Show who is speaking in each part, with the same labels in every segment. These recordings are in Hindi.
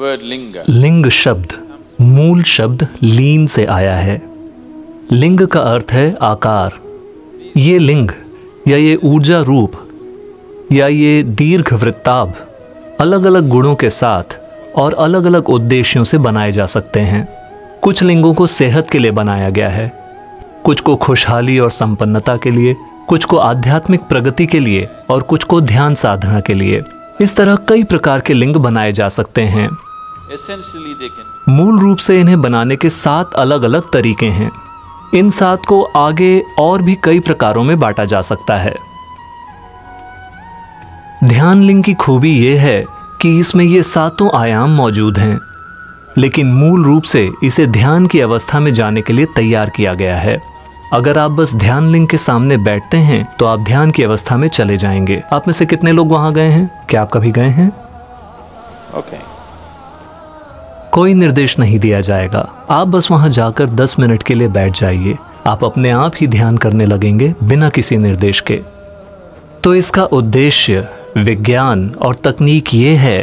Speaker 1: word लिंग शब्द मूल शब्द लीन से आया है लिंग का अर्थ है आकार ये लिंग या ये ऊर्जा रूप या ये दीर्घ वृत्ताभ अलग अलग गुणों के साथ और अलग अलग उद्देश्यों से बनाए जा सकते हैं कुछ लिंगों को सेहत के लिए बनाया गया है कुछ को खुशहाली और संपन्नता के लिए कुछ को आध्यात्मिक प्रगति के लिए और कुछ को ध्यान साधना के लिए इस तरह कई प्रकार के लिंग बनाए जा सकते हैं मूल रूप से इन्हें बनाने के सात अलग अलग तरीके हैं इन सात को आगे और भी कई प्रकारों में बांटा जा सकता है ध्यान लिंग की खूबी यह है कि इसमें ये सातों आयाम मौजूद हैं लेकिन मूल रूप से इसे ध्यान की अवस्था में जाने के लिए तैयार किया गया है अगर आप बस ध्यान लिंग के सामने बैठते हैं तो आप ध्यान की अवस्था में चले जाएंगे आप में से कितने लोग वहां गए हैं क्या आप कभी गए हैं ओके okay. कोई निर्देश नहीं दिया जाएगा आप बस वहाँ जाकर 10 मिनट के लिए बैठ जाइए आप अपने आप ही ध्यान करने लगेंगे बिना किसी निर्देश के तो इसका उद्देश्य विज्ञान और तकनीक ये है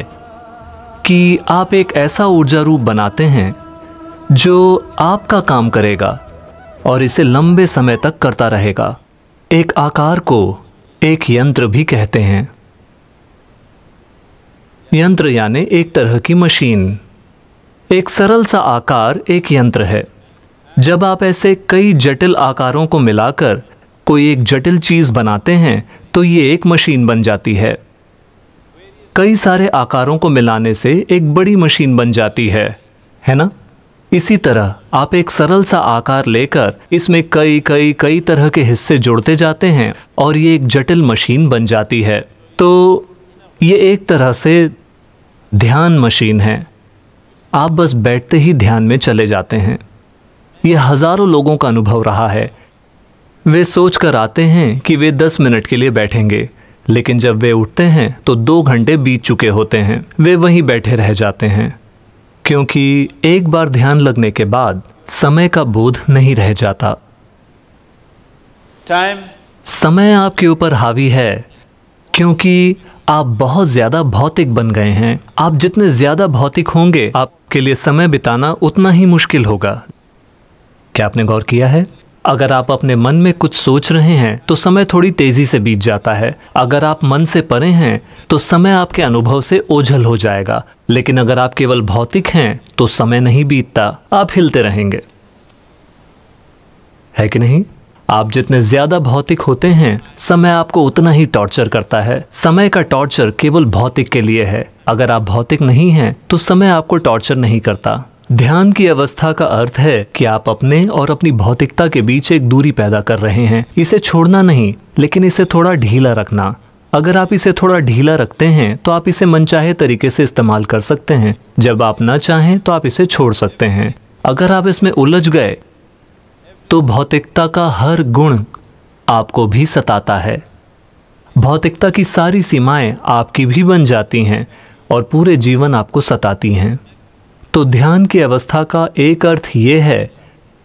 Speaker 1: कि आप एक ऐसा ऊर्जा रूप बनाते हैं जो आपका काम करेगा और इसे लंबे समय तक करता रहेगा एक आकार को एक यंत्र भी कहते हैं यंत्र यानी एक तरह की मशीन एक सरल सा आकार एक यंत्र है जब आप ऐसे कई जटिल आकारों को मिलाकर कोई एक जटिल चीज़ बनाते हैं तो ये एक मशीन बन जाती है कई सारे आकारों को मिलाने से एक बड़ी मशीन बन जाती है है ना इसी तरह आप एक सरल सा आकार लेकर इसमें कई कई कई तरह के हिस्से जोड़ते जाते हैं और ये एक जटिल मशीन बन जाती है तो ये एक तरह से ध्यान मशीन है आप बस बैठते ही ध्यान में चले जाते हैं यह हज़ारों लोगों का अनुभव रहा है वे सोच कर आते हैं कि वे दस मिनट के लिए बैठेंगे लेकिन जब वे उठते हैं तो दो घंटे बीत चुके होते हैं वे वहीं बैठे रह जाते हैं क्योंकि एक बार ध्यान लगने के बाद समय का बोध नहीं रह जाता Time. समय आपके ऊपर हावी है क्योंकि आप बहुत ज़्यादा भौतिक बन गए हैं आप जितने ज़्यादा भौतिक होंगे आपके लिए समय बिताना उतना ही मुश्किल होगा क्या आपने गौर किया है अगर आप अपने मन में कुछ सोच रहे हैं तो समय थोड़ी तेज़ी से बीत जाता है अगर आप मन से परे हैं तो समय आपके अनुभव से ओझल हो जाएगा लेकिन अगर आप केवल भौतिक हैं तो समय नहीं बीतता आप हिलते रहेंगे है कि नहीं आप जितने ज्यादा भौतिक होते हैं समय आपको उतना ही टॉर्चर करता है समय का टॉर्चर केवल भौतिक के लिए है अगर आप भौतिक नहीं हैं तो समय आपको टॉर्चर नहीं करता ध्यान की अवस्था का अर्थ है कि आप अपने और अपनी भौतिकता के बीच एक दूरी पैदा कर रहे हैं इसे छोड़ना नहीं लेकिन इसे थोड़ा ढीला रखना अगर आप इसे थोड़ा ढीला रखते हैं तो आप इसे मनचाहे तरीके से इस्तेमाल कर सकते हैं जब आप ना चाहें तो आप इसे छोड़ सकते हैं अगर आप इसमें उलझ गए तो भौतिकता का हर गुण आपको भी सताता है भौतिकता की सारी सीमाएं आपकी भी बन जाती हैं और पूरे जीवन आपको सताती हैं तो ध्यान की अवस्था का एक अर्थ ये है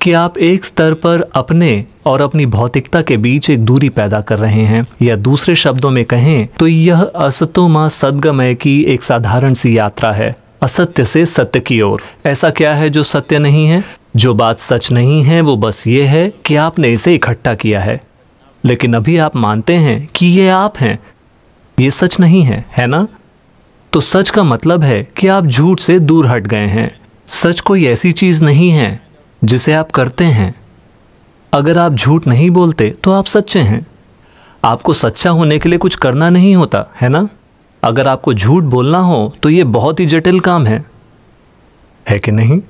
Speaker 1: कि आप एक स्तर पर अपने और अपनी भौतिकता के बीच एक दूरी पैदा कर रहे हैं या दूसरे शब्दों में कहें तो यह असतो माँ सदगमय की एक साधारण सी यात्रा है असत्य से सत्य की ओर ऐसा क्या है जो सत्य नहीं है जो बात सच नहीं है वो बस ये है कि आपने इसे इकट्ठा किया है लेकिन अभी आप मानते हैं कि ये आप हैं ये सच नहीं है है ना तो सच का मतलब है कि आप झूठ से दूर हट गए हैं सच कोई ऐसी चीज़ नहीं है जिसे आप करते हैं अगर आप झूठ नहीं बोलते तो आप सच्चे हैं आपको सच्चा होने के लिए कुछ करना नहीं होता है ना अगर आपको झूठ बोलना हो तो ये बहुत ही जटिल काम है है कि नहीं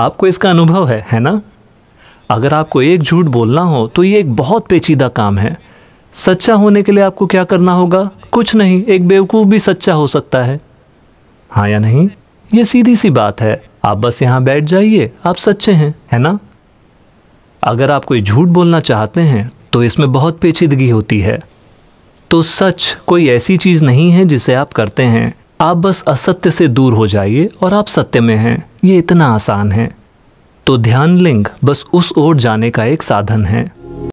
Speaker 1: आपको इसका अनुभव है है ना अगर आपको एक झूठ बोलना हो तो ये एक बहुत पेचीदा काम है सच्चा होने के लिए आपको क्या करना होगा कुछ नहीं एक बेवकूफ़ भी सच्चा हो सकता है हाँ या नहीं ये सीधी सी बात है आप बस यहाँ बैठ जाइए आप सच्चे हैं है ना अगर आप कोई झूठ बोलना चाहते हैं तो इसमें बहुत पेचीदगी होती है तो सच कोई ऐसी चीज़ नहीं है जिसे आप करते हैं आप बस असत्य से दूर हो जाइए और आप सत्य में हैं ये इतना आसान है तो ध्यान लिंग बस उस ओर जाने का एक साधन है